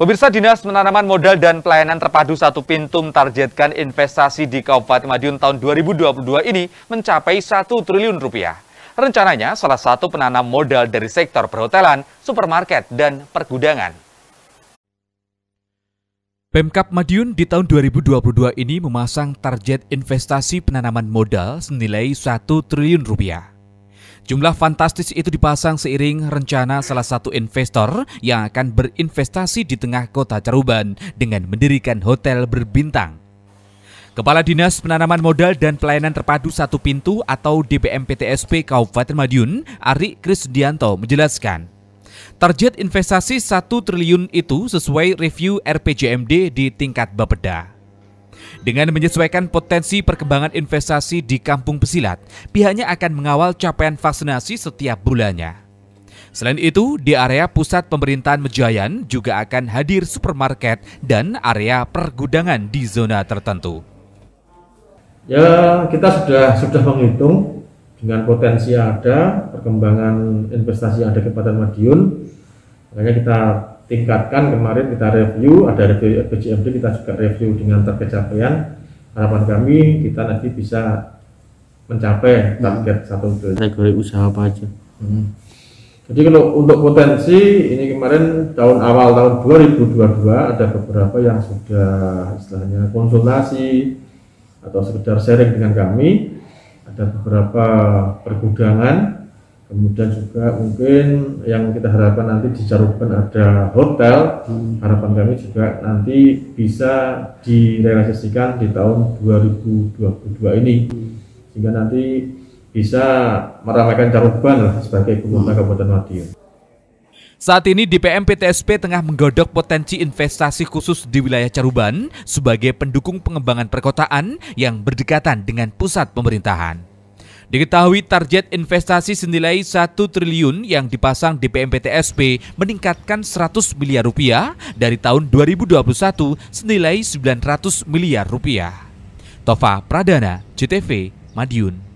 Pemirsa Dinas Penanaman Modal dan Pelayanan Terpadu Satu Pintu menargetkan investasi di Kabupaten Madiun tahun 2022 ini mencapai 1 triliun rupiah. Rencananya salah satu penanam modal dari sektor perhotelan, supermarket, dan pergudangan. Pemkap Madiun di tahun 2022 ini memasang target investasi penanaman modal senilai 1 triliun rupiah. Jumlah fantastis itu dipasang seiring rencana salah satu investor yang akan berinvestasi di tengah kota Caruban dengan mendirikan hotel berbintang. Kepala Dinas Penanaman Modal dan Pelayanan Terpadu Satu Pintu atau DPMPTSP Kabupaten Madiun, Ari Krisdianto menjelaskan, target investasi 1 triliun itu sesuai review RPJMD di tingkat Bapeda. Dengan menyesuaikan potensi perkembangan investasi di kampung pesilat, pihaknya akan mengawal capaian vaksinasi setiap bulannya. Selain itu, di area pusat pemerintahan Mejayan juga akan hadir supermarket dan area pergudangan di zona tertentu. Ya, kita sudah sudah menghitung dengan potensi yang ada, perkembangan investasi yang ada di Kabupaten Madiun. Makanya kita tingkatkan kemarin kita review ada review BJMD kita juga review dengan terkecapaian harapan kami kita nanti bisa mencapai target hmm. satu triliun kategori usaha apa aja hmm. jadi kalau untuk potensi ini kemarin tahun awal tahun 2022 ada beberapa yang sudah istilahnya konsultasi atau sekedar sharing dengan kami ada beberapa pergudangan kemudian juga mungkin yang kita harapkan nanti di Caruban ada hotel hmm. harapan kami juga nanti bisa direalisasikan di tahun 2022 ini hmm. sehingga nanti bisa meramaikan Caruban lah sebagai ibu kota hmm. Kabupaten Madiun. Saat ini DPM PTSP tengah menggodok potensi investasi khusus di wilayah Caruban sebagai pendukung pengembangan perkotaan yang berdekatan dengan pusat pemerintahan. Diketahui target investasi senilai 1 triliun yang dipasang di PMPTSP meningkatkan 100 miliar rupiah dari tahun 2021 senilai 900 miliar rupiah. Tova Pradana, CTV, Madiun.